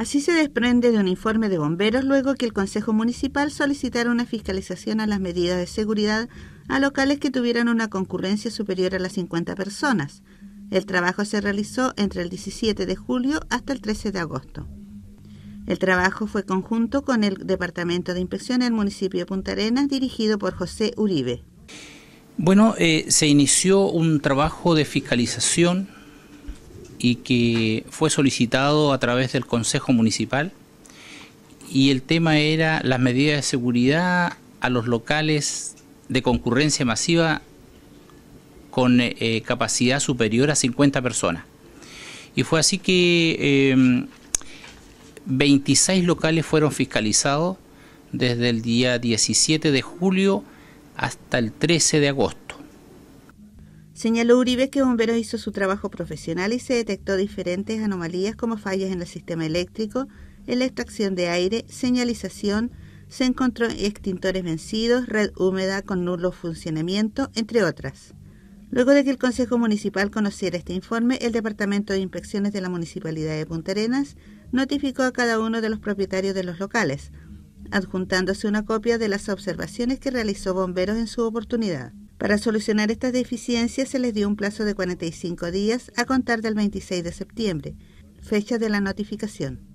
Así se desprende de un informe de bomberos luego que el Consejo Municipal solicitara una fiscalización a las medidas de seguridad a locales que tuvieran una concurrencia superior a las 50 personas. El trabajo se realizó entre el 17 de julio hasta el 13 de agosto. El trabajo fue conjunto con el Departamento de Inspección del municipio de Punta Arenas, dirigido por José Uribe. Bueno, eh, se inició un trabajo de fiscalización y que fue solicitado a través del Consejo Municipal y el tema era las medidas de seguridad a los locales de concurrencia masiva con eh, capacidad superior a 50 personas. Y fue así que 26 em, locales fueron fiscalizados desde el día 17 de julio hasta el 13 de agosto. Señaló Uribe que Bomberos hizo su trabajo profesional y se detectó diferentes anomalías como fallas en el sistema eléctrico, en la extracción de aire, señalización, se encontró extintores vencidos, red húmeda con nulo funcionamiento, entre otras. Luego de que el Consejo Municipal conociera este informe, el Departamento de Inspecciones de la Municipalidad de Punta Arenas notificó a cada uno de los propietarios de los locales, adjuntándose una copia de las observaciones que realizó Bomberos en su oportunidad. Para solucionar estas deficiencias se les dio un plazo de 45 días a contar del 26 de septiembre, fecha de la notificación.